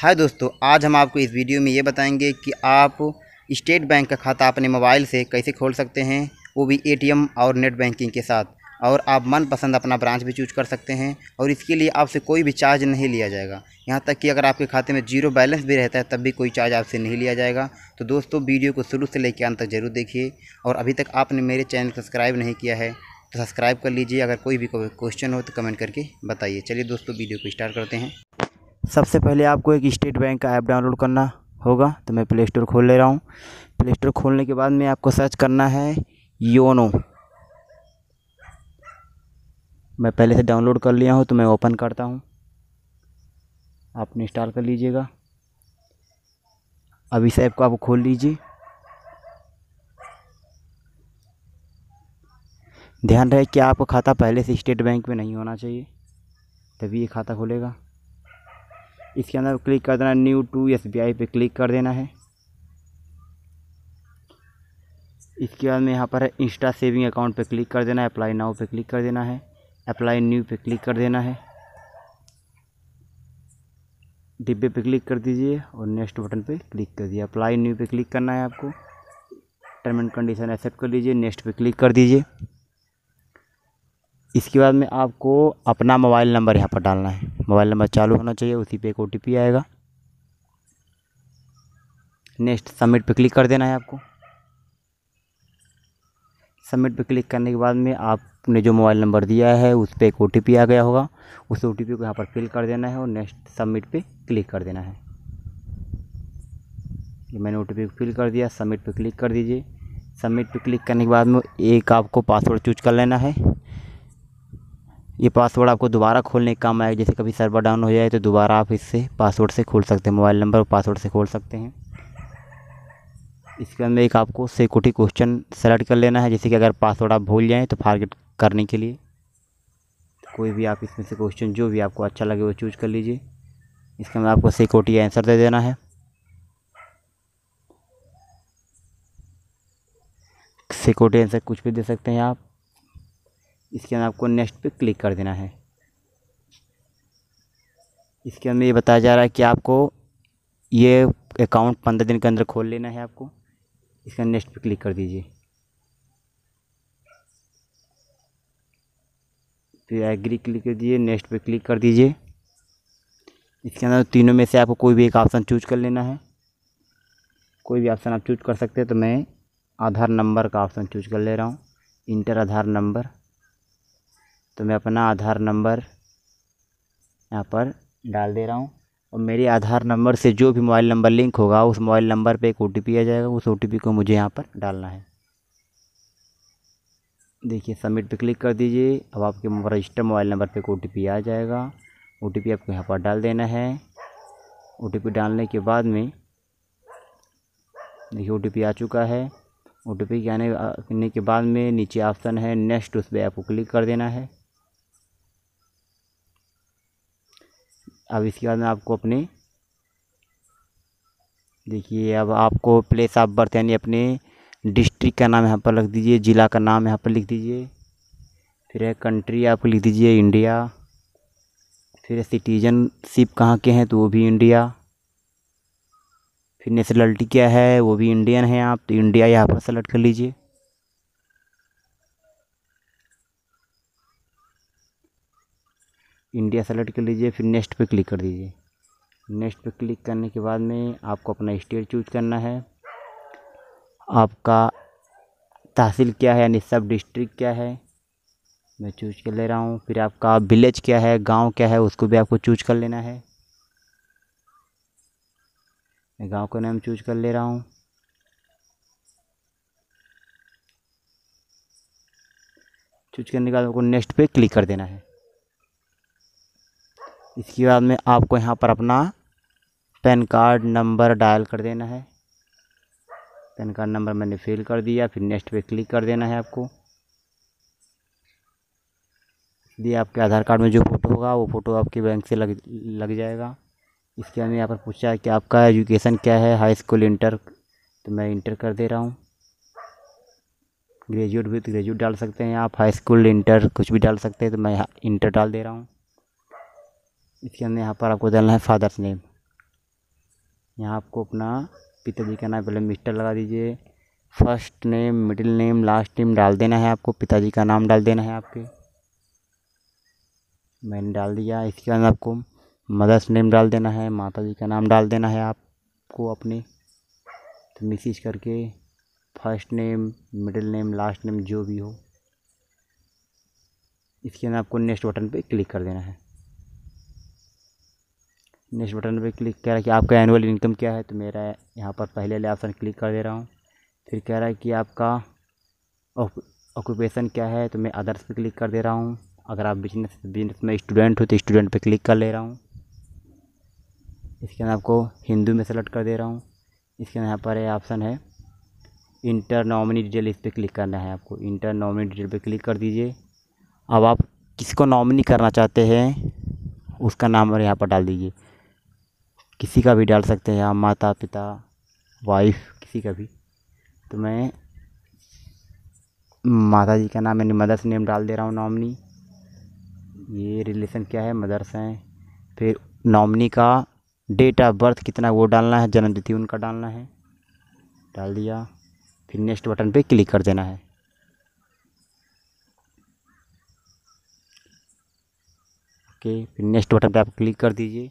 हाय दोस्तों आज हम आपको इस वीडियो में ये बताएंगे कि आप स्टेट बैंक का खाता अपने मोबाइल से कैसे खोल सकते हैं वो भी एटीएम और नेट बैंकिंग के साथ और आप मनपसंद अपना ब्रांच भी चूज कर सकते हैं और इसके लिए आपसे कोई भी चार्ज नहीं लिया जाएगा यहाँ तक कि अगर आपके खाते में जीरो बैलेंस भी रहता है तब भी कोई चार्ज आपसे नहीं लिया जाएगा तो दोस्तों वीडियो को शुरू से लेकर अंत तक ज़रूर देखिए और अभी तक आपने मेरे चैनल सब्सक्राइब नहीं किया है तो सब्सक्राइब कर लीजिए अगर कोई भी क्वेश्चन हो तो कमेंट करके बताइए चलिए दोस्तों वीडियो को स्टार्ट करते हैं सबसे पहले आपको एक स्टेट बैंक का ऐप डाउनलोड करना होगा तो मैं प्ले स्टोर खोल ले रहा हूँ प्ले स्टोर खोलने के बाद में आपको सर्च करना है योनो मैं पहले से डाउनलोड कर लिया हूँ तो मैं ओपन करता हूँ आप इंस्टॉल कर लीजिएगा अब इस ऐप को आप खोल लीजिए ध्यान रहे कि आपका खाता पहले से स्टेट बैंक में नहीं होना चाहिए तभी ये खाता खोलेगा इसके अंदर क्लिक कर देना new to S B I पर क्लिक कर देना है इसके बाद में यहाँ पर है इंस्टा सेविंग अकाउंट पे क्लिक कर देना है अप्लाई नाउ पे क्लिक कर देना है अप्लाई न्यू पे क्लिक कर देना है डिब्बे पे क्लिक कर दीजिए और नेक्स्ट बटन पे क्लिक कर दीजिए अप्लाई न्यू पे क्लिक करना है आपको टर्म एंड कंडीशन एक्सेप्ट कर लीजिए नेक्स्ट पे क्लिक कर दीजिए इसके बाद में आपको अपना मोबाइल नंबर यहाँ पर डालना है मोबाइल नंबर चालू होना चाहिए उसी पे एक ओ आएगा नेक्स्ट सबमिट पे क्लिक कर देना है आपको सबमिट पे क्लिक करने के बाद में आपने जो मोबाइल नंबर दिया है उस पर एक ओ आ गया होगा उस ओ को यहाँ पर फिल कर देना है और नेक्स्ट सबमिट पे क्लिक कर देना है ये मैंने ओ को फिल कर दिया सबमिट पे क्लिक कर दीजिए सबमिट पे क्लिक करने के बाद में एक आपको पासवर्ड चूज कर लेना है ये पासवर्ड आपको दोबारा खोलने का काम आएगा जैसे कभी सर्वर डाउन हो जाए तो दोबारा आप इससे पासवर्ड से खोल सकते हैं मोबाइल नंबर पासवर्ड से खोल सकते हैं इसके अंदर एक आपको सिक्योरिटी क्वेश्चन सेलेक्ट कर लेना है जैसे कि अगर पासवर्ड आप भूल जाएँ तो फारगेट करने के लिए तो कोई भी आप इसमें से क्वेश्चन जो भी आपको अच्छा लगे वो चूज कर लीजिए इसके अंदर आपको सिक्योरिटी आंसर दे देना है सिक्योरिटी आंसर कुछ भी दे सकते हैं आप इसके अंदर आपको नेक्स्ट पे क्लिक कर देना है इसके अंदर ये बताया जा रहा है कि आपको ये अकाउंट पंद्रह दिन के अंदर खोल लेना है आपको इसका नेक्स्ट पे क्लिक कर दीजिए फिर एग्री क्लिक कर दीजिए नेक्स्ट पे क्लिक कर दीजिए इसके अंदर तीनों में से आपको कोई भी एक ऑप्शन चूज कर लेना है कोई भी ऑप्शन आप चूज कर सकते हैं तो मैं आधार नंबर का ऑप्शन चूज कर ले रहा हूँ इंटर आधार नंबर तो मैं अपना आधार नंबर यहाँ पर डाल दे रहा हूँ और मेरे आधार नंबर से जो भी मोबाइल नंबर लिंक होगा उस मोबाइल नंबर पे एक ओ आ जाएगा उस ओ को मुझे यहाँ पर डालना है देखिए सबमिट पे क्लिक कर दीजिए अब आपके रजिस्टर मोबाइल नंबर पे एक ओ आ जाएगा ओ आपको यहाँ पर डाल देना है ओ डालने के बाद में देखिए ओ आ चुका है ओ टी पी आने के बाद में नीचे ऑप्शन है नेक्स्ट उस पर आपको क्लिक कर देना है अब इसके बाद में आपको अपने देखिए अब आपको प्लेस ऑफ बर्थ यानी अपने डिस्ट्रिक्ट का नाम यहाँ पर लिख दीजिए ज़िला का नाम यहाँ पर लिख दीजिए फिर है कंट्री आप लिख दीजिए इंडिया फिर सिटीजनशिप कहाँ के हैं तो वो भी इंडिया फिर नेशनलिटी क्या है वो भी इंडियन है आप तो इंडिया यहाँ पर सेलेक्ट कर लीजिए इंडिया सेलेक्ट कर लीजिए फिर नेक्स्ट पे क्लिक कर दीजिए नेक्स्ट पे क्लिक करने के बाद में आपको अपना स्टेट चूज करना है आपका तहसील क्या है यानी सब डिस्ट्रिक्ट क्या है मैं चूज कर ले रहा हूँ फिर आपका विलेज क्या है गांव क्या है उसको भी आपको चूज कर लेना है मैं गांव का नाम चूज कर ले रहा हूँ चूज करने के बाद आपको नेक्स्ट पे क्लिक कर देना है इसके बाद में आपको यहाँ पर अपना पैन कार्ड नंबर डायल कर देना है पैन कार्ड नंबर मैंने फिल कर दिया फिर नेक्स्ट पे क्लिक कर देना है आपको इसलिए आपके आधार कार्ड में जो फ़ोटो होगा वो फ़ोटो आपके बैंक से लग लग जाएगा इसके बाद यहाँ पर पूछा है कि आपका एजुकेशन क्या है हाई स्कूल इंटर तो मैं इंटर कर दे रहा हूँ ग्रेजुएट तो ग्रेजुएट डाल सकते हैं आप हाई स्कूल इंटर कुछ भी डाल सकते हैं तो मैं इंटर डाल दे रहा हूँ इसके अंदर यहाँ पर आपको डालना है फादर्स नेम यहाँ आपको अपना पिताजी का नाम पहले मिस्टर लगा दीजिए first name middle name last name डाल देना है आपको पिताजी का नाम डाल देना है आपके मैंने डाल दिया इसके अंदर आपको मदर्स नेम डाल देना है माता जी का नाम डाल देना है आपको अपने तो मिसिज करके first name middle name last name जो भी हो इसके अंदर आपको नेक्स्ट बटन पे क्लिक कर देना है नेक्स्ट बटन पर क्लिक कह रहा है कि आपका एनुअल इनकम क्या है तो मेरा यहाँ पर पहले वाले ऑप्शन क्लिक कर दे रहा हूँ फिर कह रहा है कि आपका ऑक्यूपेशन क्या है तो मैं अदर्स पे क्लिक कर दे रहा हूँ अगर आप बिजनेस बिजनेस में स्टूडेंट हो तो स्टूडेंट पे क्लिक कर ले रहा हूँ इसके अंदर आपको हिंदू में सेलेक्ट कर दे रहा हूँ इसके अंदर यहाँ पर ऑप्शन है इंटर नॉमिनी डिटेल इस पर क्लिक करना है आपको इंटर नॉमिनी डिटेल पर क्लिक कर दीजिए अब आप किसको नॉमिनी करना चाहते हैं उसका नाम यहाँ पर डाल दीजिए किसी का भी डाल सकते हैं आप माता पिता वाइफ किसी का भी तो मैं माता जी का नाम मैंने मदर्स नेम डाल दे रहा हूँ नॉमनी ये रिलेशन क्या है मदर्स हैं फिर नॉमनी का डेट ऑफ बर्थ कितना वो डालना है जन्म तिथि उनका डालना है डाल दिया फिर नेक्स्ट बटन पे क्लिक कर देना है ओके फिर नेक्स्ट बटन पे आप क्लिक कर दीजिए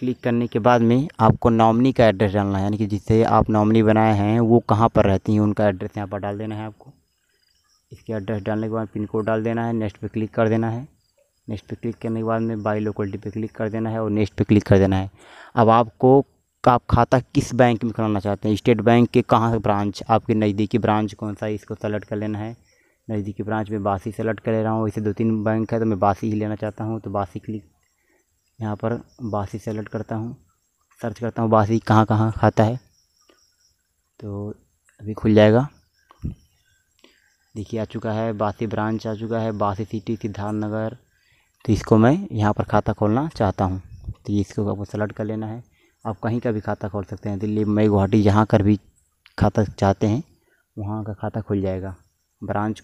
क्लिक करने के बाद में आपको नॉमनी का एड्रेस डालना है यानी कि जिसे आप नॉमनी बनाए हैं वो कहाँ पर रहती हैं उनका एड्रेस यहाँ पर डाल देना है आपको इसके एड्रेस डालने के बाद पिन कोड डाल देना है नेक्स्ट पे क्लिक कर देना है नेक्स्ट पे क्लिक करने के बाद में बाई लोकलिटी पे क्लिक कर देना है और नेक्स्ट पे क्लिक कर देना है अब आपको का आप खाता किस बैंक में खुलाना चाहते हैं स्टेट बैंक के कहाँ ब्रांच आपके नज़दीकी ब्रांच कौन सा है इसको सेलेक्ट कर लेना है नज़दीकी ब्रांच में बासी सेलेक्ट कर ले रहा हूँ वैसे दो तीन बैंक है तो मैं बासी ही लेना चाहता हूँ तो बासी क्लिक यहाँ पर बासी सेलेक्ट करता हूँ सर्च करता हूँ बासी कहाँ कहाँ खाता है तो अभी खुल जाएगा देखिए आ चुका है बासी ब्रांच आ चुका है बासी सिटी सिद्धार्थ नगर तो इसको मैं यहाँ पर खाता खोलना चाहता हूँ तो इसको आपको सेलेक्ट कर लेना है आप कहीं का भी खाता खोल सकते हैं दिल्ली मई गुवाहाटी जहाँ कर भी खाता चाहते हैं वहाँ का खाता खुल जाएगा ब्रांच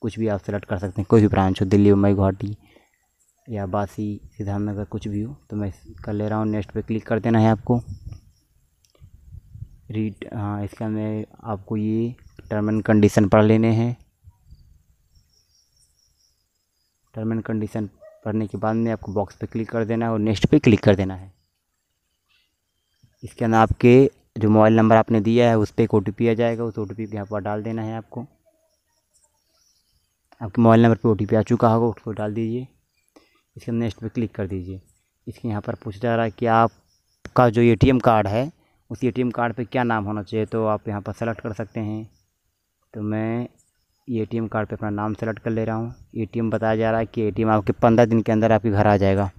कुछ भी आप सेलेक्ट कर सकते हैं कोई भी ब्रांच हो दिल्ली मुंबई गुवाहाटी या बासी सीधा में अगर कुछ भी हो तो मैं कर ले रहा हूँ नेक्स्ट पे क्लिक कर देना है आपको रीड हाँ इसका मैं आपको ये टर्म एंड कंडीशन पढ़ लेने हैं टर्म एंड कंडीशन पढ़ने के बाद में आपको बॉक्स पे क्लिक कर देना है और नेक्स्ट पे क्लिक कर देना है इसके अंदर आपके जो मोबाइल नंबर आपने दिया है उस पर एक ओ आ जाएगा उस ओ टी पी यहाँ पर डाल देना है आपको आपके मोबाइल नंबर पे ओ आ चुका होगा उसको डाल दीजिए इसके नेक्स्ट पे क्लिक कर दीजिए इसके यहाँ पर पूछ जा रहा है कि आपका जो ए कार्ड है उस ए कार्ड पर क्या नाम होना चाहिए तो आप यहाँ पर सेलेक्ट कर सकते हैं तो मैं एटीएम कार्ड पे अपना नाम सेलेक्ट कर ले रहा हूँ ए बताया जा रहा है कि ए आपके पंद्रह दिन के अंदर आपके घर आ जाएगा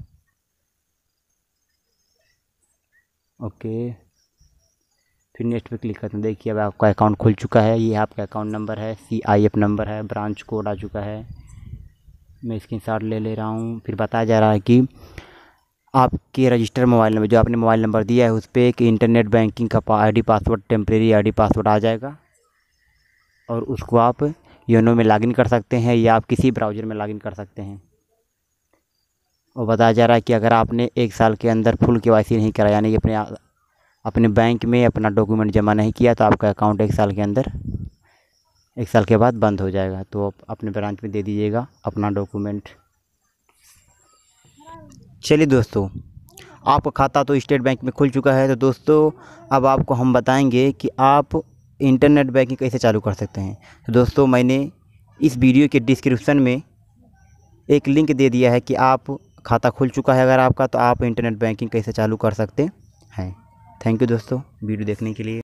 ओके फिर नेक्स्ट पे क्लिक करते हैं देखिए अब आपका अकाउंट खुल चुका है ये आपका अकाउंट नंबर है सी आई एफ नंबर है ब्रांच कोड आ चुका है मैं स्क्रीन शॉट ले ले रहा हूँ फिर बताया जा रहा है कि आपके रजिस्टर मोबाइल नंबर जो आपने मोबाइल नंबर दिया है उस पर एक इंटरनेट बैंकिंग का I D password temporary I D password आ जाएगा और उसको आप योनो में लॉगिन कर सकते हैं या आप किसी ब्राउज़र में लॉगिन कर सकते हैं और बताया जा रहा है कि अगर आपने एक साल के अंदर फुल के नहीं कराया यानी अपने अपने बैंक में अपना डॉक्यूमेंट जमा नहीं किया तो आपका अकाउंट एक साल के अंदर एक साल के बाद बंद हो जाएगा तो आप अपने ब्रांच में दे दीजिएगा अपना डॉक्यूमेंट चलिए दोस्तों आपका खाता तो स्टेट बैंक में खुल चुका है तो दोस्तों अब आपको हम बताएंगे कि आप इंटरनेट बैंकिंग कैसे चालू कर सकते हैं तो दोस्तों मैंने इस वीडियो के डिस्क्रिप्शन में एक लिंक दे दिया है कि आप खाता खुल चुका है अगर आपका तो आप इंटरनेट बैंकिंग कैसे चालू कर सकते हैं थैंक यू दोस्तों वीडियो देखने के लिए